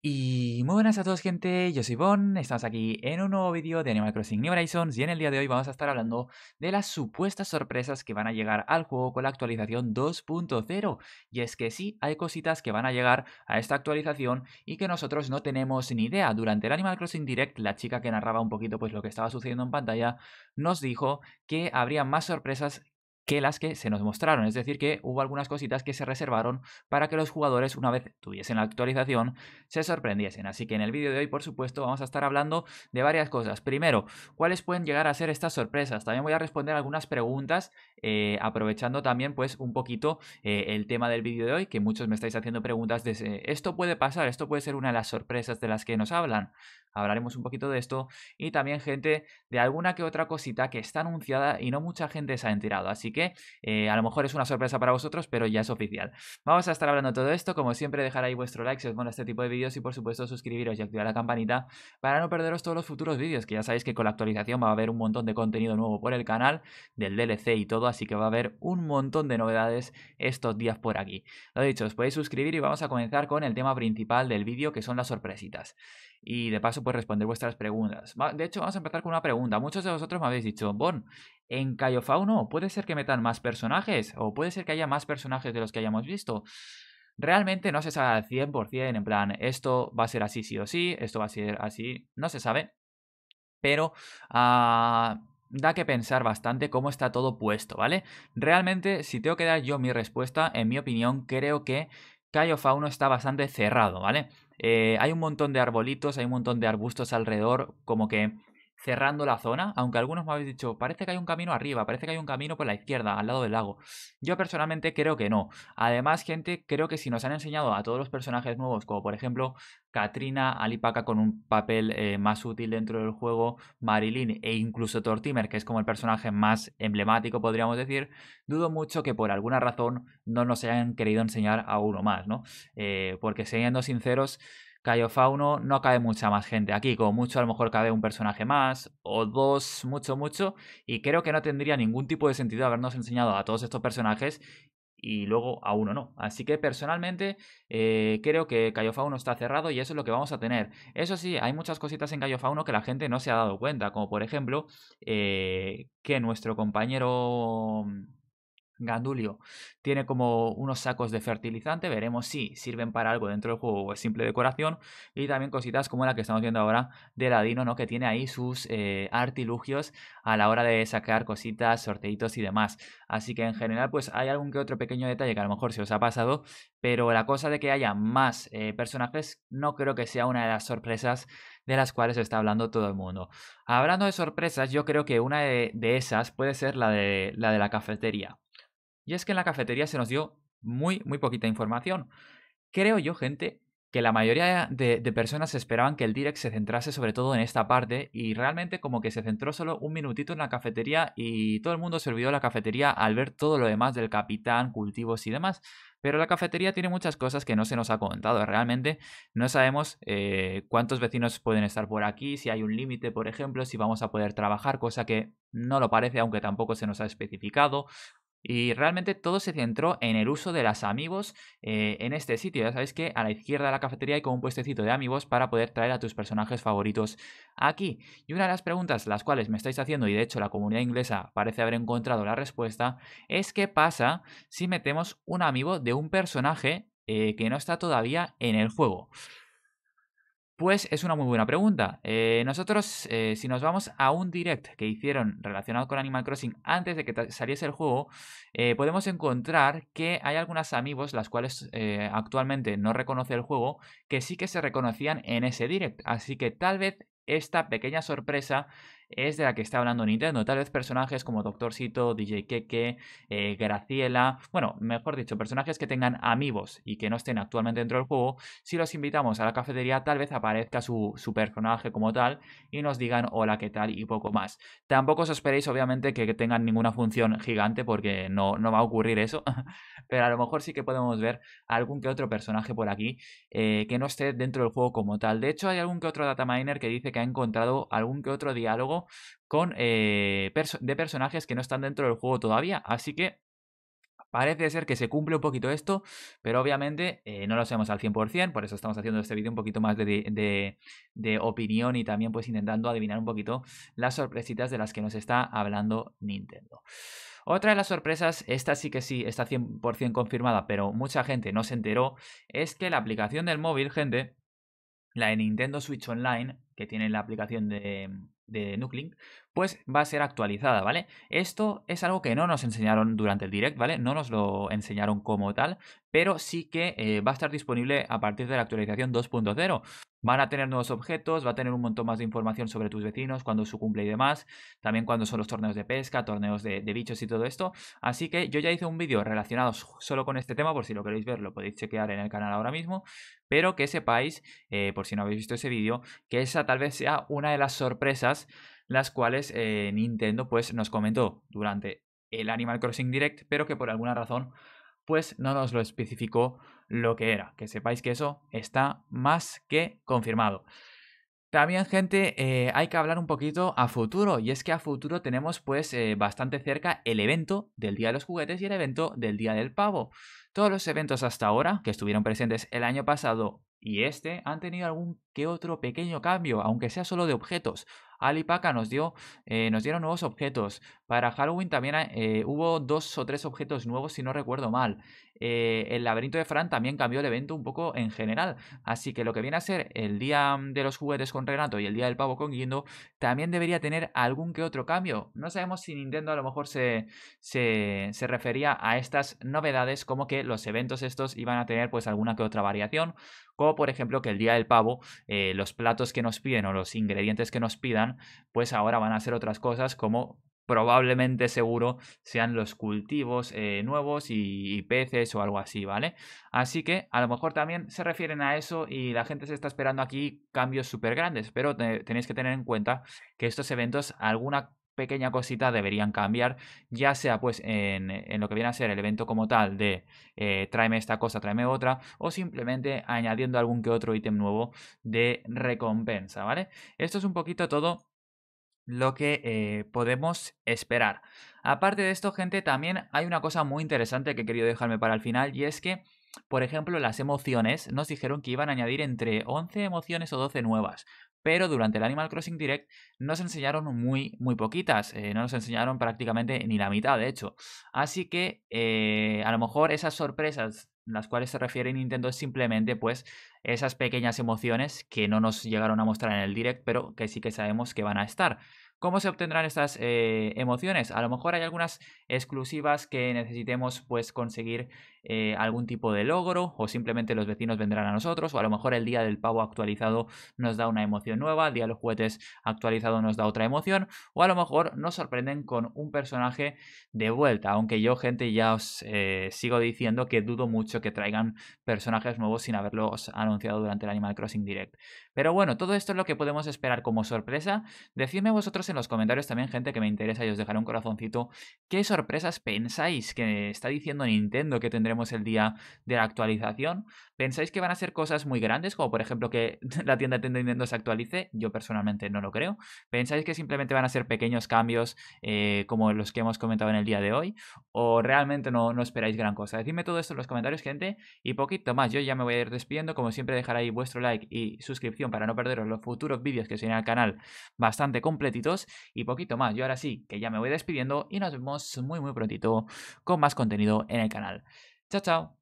Y muy buenas a todos gente, yo soy Bon, estamos aquí en un nuevo vídeo de Animal Crossing New Horizons y en el día de hoy vamos a estar hablando de las supuestas sorpresas que van a llegar al juego con la actualización 2.0 y es que sí, hay cositas que van a llegar a esta actualización y que nosotros no tenemos ni idea. Durante el Animal Crossing Direct, la chica que narraba un poquito pues lo que estaba sucediendo en pantalla nos dijo que habría más sorpresas que las que se nos mostraron. Es decir, que hubo algunas cositas que se reservaron para que los jugadores, una vez tuviesen la actualización, se sorprendiesen. Así que en el vídeo de hoy, por supuesto, vamos a estar hablando de varias cosas. Primero, ¿cuáles pueden llegar a ser estas sorpresas? También voy a responder algunas preguntas, eh, aprovechando también pues un poquito eh, el tema del vídeo de hoy, que muchos me estáis haciendo preguntas de, ¿esto puede pasar? ¿Esto puede ser una de las sorpresas de las que nos hablan? hablaremos un poquito de esto y también gente de alguna que otra cosita que está anunciada y no mucha gente se ha enterado, así que eh, a lo mejor es una sorpresa para vosotros, pero ya es oficial. Vamos a estar hablando de todo esto, como siempre dejar ahí vuestro like si os gusta este tipo de vídeos y por supuesto suscribiros y activar la campanita para no perderos todos los futuros vídeos, que ya sabéis que con la actualización va a haber un montón de contenido nuevo por el canal, del DLC y todo, así que va a haber un montón de novedades estos días por aquí. Lo dicho, os podéis suscribir y vamos a comenzar con el tema principal del vídeo, que son las sorpresitas y de paso pues responder vuestras preguntas. De hecho, vamos a empezar con una pregunta. Muchos de vosotros me habéis dicho, Bon, en Cayo Fauno puede ser que metan más personajes o puede ser que haya más personajes de los que hayamos visto. Realmente no se sabe al 100%, en plan, esto va a ser así sí o sí, esto va a ser así, no se sabe. Pero ah, da que pensar bastante cómo está todo puesto, ¿vale? Realmente, si tengo que dar yo mi respuesta, en mi opinión, creo que Cayo Fauno está bastante cerrado, ¿vale? Eh, hay un montón de arbolitos, hay un montón de arbustos alrededor, como que cerrando la zona, aunque algunos me habéis dicho, parece que hay un camino arriba, parece que hay un camino por la izquierda, al lado del lago. Yo personalmente creo que no. Además, gente, creo que si nos han enseñado a todos los personajes nuevos, como por ejemplo Katrina, Alipaca con un papel eh, más útil dentro del juego, Marilyn e incluso Tortimer, que es como el personaje más emblemático, podríamos decir, dudo mucho que por alguna razón no nos hayan querido enseñar a uno más, ¿no? Eh, porque siendo sinceros, Cayo Fauno no cae mucha más gente. Aquí, como mucho, a lo mejor cabe un personaje más o dos, mucho, mucho. Y creo que no tendría ningún tipo de sentido habernos enseñado a todos estos personajes y luego a uno no. Así que personalmente eh, creo que Cayo Fauno está cerrado y eso es lo que vamos a tener. Eso sí, hay muchas cositas en Cayo Fauno que la gente no se ha dado cuenta, como por ejemplo eh, que nuestro compañero Gandulio tiene como unos sacos de fertilizante, veremos si sirven para algo dentro del juego o es simple decoración. Y también cositas como la que estamos viendo ahora de Ladino, ¿no? que tiene ahí sus eh, artilugios a la hora de sacar cositas, sorteitos y demás. Así que en general pues hay algún que otro pequeño detalle que a lo mejor se os ha pasado, pero la cosa de que haya más eh, personajes no creo que sea una de las sorpresas de las cuales está hablando todo el mundo. Hablando de sorpresas, yo creo que una de, esas puede ser la de la cafetería. Y es que en la cafetería se nos dio muy, muy poquita información. Creo yo, gente, que la mayoría de, personas esperaban que el direct se centrase sobre todo en esta parte y realmente como que se centró solo un minutito en la cafetería y todo el mundo se olvidó de la cafetería al ver todo lo demás del capitán, cultivos y demás. Pero la cafetería tiene muchas cosas que no se nos ha contado. Realmente no sabemos eh, cuántos vecinos pueden estar por aquí, si hay un límite, por ejemplo, si vamos a poder trabajar, cosa que no lo parece, aunque tampoco se nos ha especificado. Y realmente todo se centró en el uso de las amigos eh, en este sitio. Ya sabéis que a la izquierda de la cafetería hay como un puestecito de amigos para poder traer a tus personajes favoritos aquí. Y una de las preguntas las cuales me estáis haciendo, y de hecho la comunidad inglesa parece haber encontrado la respuesta, es qué pasa si metemos un amigo de un personaje eh, que no está todavía en el juego. Pues es una muy buena pregunta. Eh, nosotros, eh, si nos vamos a un direct que hicieron relacionado con Animal Crossing antes de que saliese el juego, eh, podemos encontrar que hay algunas amigos, las cuales actualmente no reconoce el juego, que sí que se reconocían en ese direct. Así que tal vez esta pequeña sorpresa es de la que está hablando Nintendo. Tal vez personajes como Doctorcito, DJ Keke, eh, Graciela, bueno, mejor dicho, personajes que tengan amigos y que no estén actualmente dentro del juego, si los invitamos a la cafetería tal vez aparezca su, personaje como tal y nos digan hola, qué tal y poco más. Tampoco os esperéis obviamente que tengan ninguna función gigante porque no, va a ocurrir eso, pero a lo mejor sí que podemos ver algún que otro personaje por aquí eh, que no esté dentro del juego como tal. De hecho, hay algún que otro data miner que dice que ha encontrado algún que otro diálogo con, eh, de personajes que no están dentro del juego todavía. Así que Parece ser que se cumple un poquito esto, pero obviamente eh, no lo sabemos al 100%, por eso estamos haciendo este vídeo un poquito más de, opinión y también pues intentando adivinar un poquito las sorpresitas de las que nos está hablando Nintendo. Otra de las sorpresas, esta sí que sí está 100% confirmada, pero mucha gente no se enteró, es que la aplicación del móvil, gente, la de Nintendo Switch Online, que tiene la aplicación de, de Nuclink, pues va a ser actualizada, ¿vale? Esto es algo que no nos enseñaron durante el direct, ¿vale? No nos lo enseñaron como tal, pero sí que eh, va a estar disponible a partir de la actualización 2.0. Van a tener nuevos objetos, va a tener un montón más de información sobre tus vecinos, cuándo su cumple y demás, también cuándo son los torneos de pesca, torneos de, bichos y todo esto. Así que yo ya hice un vídeo relacionado solo con este tema, por si lo queréis ver, lo podéis chequear en el canal ahora mismo, pero que sepáis, eh, por si no habéis visto ese vídeo, que esa tal vez sea una de las sorpresas las cuales eh, Nintendo pues nos comentó durante el Animal Crossing Direct, pero que por alguna razón pues no nos lo especificó lo que era. Que sepáis que eso está más que confirmado. También, gente, eh, hay que hablar un poquito a futuro. Y es que a futuro tenemos pues eh, bastante cerca el evento del Día de los Juguetes y el evento del Día del Pavo. Todos los eventos hasta ahora, que estuvieron presentes el año pasado y este han tenido algún que otro pequeño cambio, aunque sea solo de objetos. alipaca nos dio, eh, nos dieron nuevos objetos. Para Halloween también eh, hubo dos o tres objetos nuevos, si no recuerdo mal. Eh, el laberinto de Fran también cambió el evento un poco en general. Así que lo que viene a ser el día mm, de los juguetes con Renato y el día del pavo con Guindo también debería tener algún que otro cambio. No sabemos si Nintendo a lo mejor se, se, refería a estas novedades como que los eventos estos iban a tener pues alguna que otra variación como por ejemplo que el día del pavo, eh, los platos que nos piden o los ingredientes que nos pidan, pues ahora van a ser otras cosas como probablemente seguro sean los cultivos eh, nuevos y, peces o algo así, ¿vale? Así que a lo mejor también se refieren a eso y la gente se está esperando aquí cambios súper grandes, pero tenéis que tener en cuenta que estos eventos alguna pequeña cosita deberían cambiar, ya sea pues en, lo que viene a ser el evento como tal de eh, tráeme esta cosa, tráeme otra, o simplemente añadiendo algún que otro ítem nuevo de recompensa, ¿vale? Esto es un poquito todo lo que eh, podemos esperar. Aparte de esto, gente, también hay una cosa muy interesante que he querido dejarme para el final y es que, por ejemplo, las emociones nos dijeron que iban a añadir entre 11 emociones o 12 nuevas pero durante el Animal Crossing Direct nos enseñaron muy, muy poquitas, eh, no nos enseñaron prácticamente ni la mitad, de hecho. Así que eh, a lo mejor esas sorpresas las cuales se refiere Nintendo es simplemente pues esas pequeñas emociones que no nos llegaron a mostrar en el direct, pero que sí que sabemos que van a estar. ¿Cómo se obtendrán estas eh, emociones? A lo mejor hay algunas exclusivas que necesitemos pues conseguir eh, algún tipo de logro o simplemente los vecinos vendrán a nosotros o a lo mejor el día del pavo actualizado nos da una emoción nueva, el día de los juguetes actualizado nos da otra emoción o a lo mejor nos sorprenden con un personaje de vuelta, aunque yo gente ya os eh, sigo diciendo que dudo mucho que traigan personajes nuevos sin haberlos anunciado durante el Animal Crossing Direct. Pero bueno, todo esto es lo que podemos esperar como sorpresa. Decidme vosotros en los comentarios también, gente que me interesa y os dejaré un corazoncito. ¿Qué sorpresas pensáis que está diciendo Nintendo que tendremos el día de la actualización? ¿Pensáis que van a ser cosas muy grandes, como por ejemplo que la tienda de Nintendo se actualice? Yo personalmente no lo creo. ¿Pensáis que simplemente van a ser pequeños cambios eh, como los que hemos comentado en el día de hoy? ¿O realmente no, no esperáis gran cosa? Decidme todo esto en los comentarios, gente, y poquito más. Yo ya me voy a ir despidiendo. Como siempre, dejar ahí vuestro like y suscripción para no perderos los futuros vídeos que se irán al canal bastante completitos y poquito más. Yo ahora sí, que ya me voy despidiendo y nos vemos muy muy prontito con más contenido en el canal. Chao, chao.